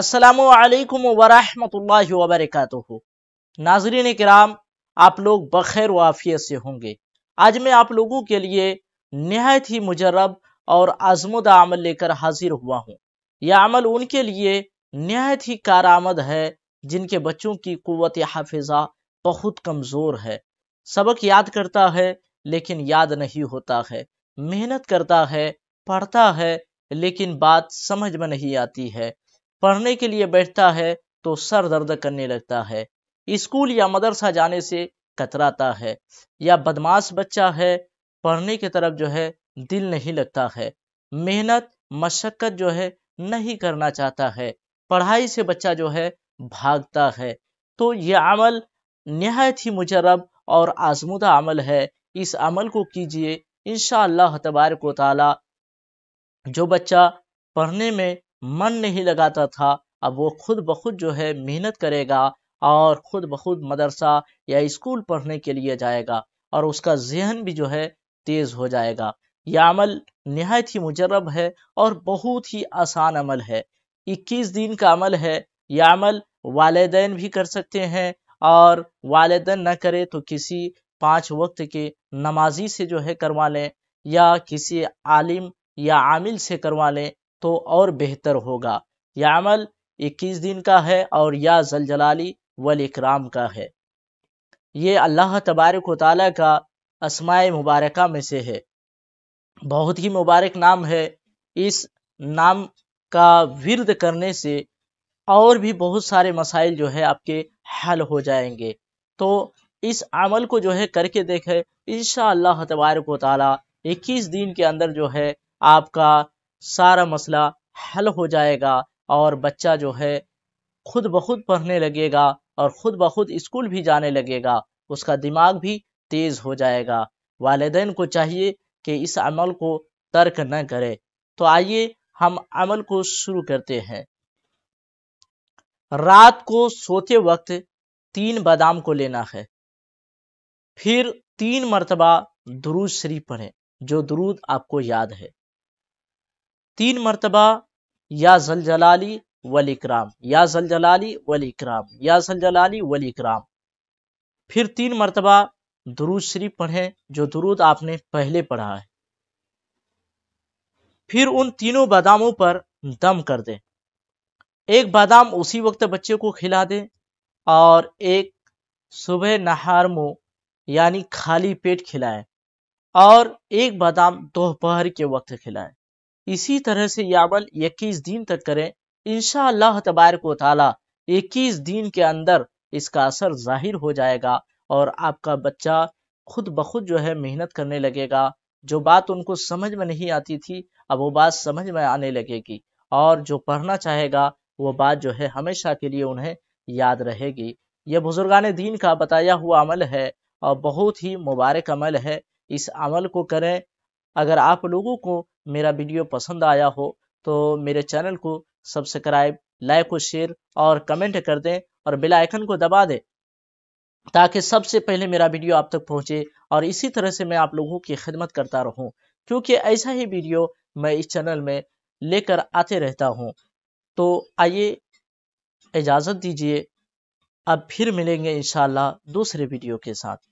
असलकम वरहमल वरक नाजरीन कराम आप लोग बखैर वाफ़ियत से होंगे आज मैं आप लोगों के लिए नहायत ही मुजरब और आजमुदा अमल लेकर हाजिर हुआ हूँ यह अमल उनके लिए नहायत ही आमद है जिनके बच्चों की क़वत हाफिज़ा बहुत कमज़ोर है सबक याद करता है लेकिन याद नहीं होता है मेहनत करता है पढ़ता है लेकिन बात समझ में नहीं आती है पढ़ने के लिए बैठता है तो सर दर्द करने लगता है स्कूल या मदरसा जाने से कतराता है या बदमाश बच्चा है पढ़ने की तरफ जो है दिल नहीं लगता है मेहनत मशक्क़त जो है नहीं करना चाहता है पढ़ाई से बच्चा जो है भागता है तो यह अमल नहायत ही मुजरब और आजमुदा अमल है इस अमल को कीजिए इन तबारक ताला जो बच्चा पढ़ने में मन नहीं लगाता था अब वो खुद ब खुद जो है मेहनत करेगा और खुद ब खुद मदरसा या स्कूल पढ़ने के लिए जाएगा और उसका जहन भी जो है तेज हो जाएगा यह अमल नहायत ही मुजरब है और बहुत ही आसान अमल है इक्कीस दिन का अमल है यह अमल वालदेन भी कर सकते हैं और वालदन ना करे तो किसी पाँच वक्त के नमाजी से जो है करवा लें या किसी आलिम या आमिल से करवा लें तो और बेहतर होगा यह अमल इक्कीस दिन का है और या जलजलाली वल इकराम का है ये अल्लाह तबारक वाली का असमाय मुबारक में से है बहुत ही मुबारक नाम है इस नाम का विरद करने से और भी बहुत सारे मसाइल जो है आपके हल हो जाएंगे तो इस अमल को जो है करके देखें इन तबारक वाली इक्कीस दिन के अंदर जो है आपका सारा मसला हल हो जाएगा और बच्चा जो है खुद ब खुद पढ़ने लगेगा और खुद ब खुद स्कूल भी जाने लगेगा उसका दिमाग भी तेज़ हो जाएगा वालदेन को चाहिए कि इस अमल को तर्क न करे तो आइए हम अमल को शुरू करते हैं रात को सोते वक्त तीन बादाम को लेना है फिर तीन मरतबा दुरूद शरीफ पढ़ें जो दुरूद आपको याद है तीन मरतबा या जलजलाली वली कराम या जलजलाली वली कराम या जलजलाली वली कराम फिर तीन मरतबा दुरूद शरीफ पढ़ें जो दुरूद आपने पहले पढ़ा है फिर उन तीनों बादामों पर दम कर दें एक बादाम उसी वक्त बच्चे को खिला दें और एक सुबह नहार मुँह यानी खाली पेट खिलाएं और एक बादाम दोपहर के वक्त खिलाएं इसी तरह से यह अमल इक्कीस दिन तक करें इन तबारक वाली इक्कीस दिन के अंदर इसका असर जाहिर हो जाएगा और आपका बच्चा खुद ब खुद जो है मेहनत करने लगेगा जो बात उनको समझ में नहीं आती थी अब वो बात समझ में आने लगेगी और जो पढ़ना चाहेगा वो बात जो है हमेशा के लिए उन्हें याद रहेगी यह बुजुर्गान दीन का बताया हुआ अमल है और बहुत ही मुबारक अमल है इस अमल को करें अगर आप लोगों को मेरा वीडियो पसंद आया हो तो मेरे चैनल को सब्सक्राइब लाइक और शेयर और कमेंट कर दें और बेल आइकन को दबा दें ताकि सबसे पहले मेरा वीडियो आप तक पहुंचे और इसी तरह से मैं आप लोगों की खिदमत करता रहूं क्योंकि ऐसा ही वीडियो मैं इस चैनल में लेकर आते रहता हूं तो आइए इजाज़त दीजिए अब फिर मिलेंगे इंशाल्लाह दूसरे वीडियो के साथ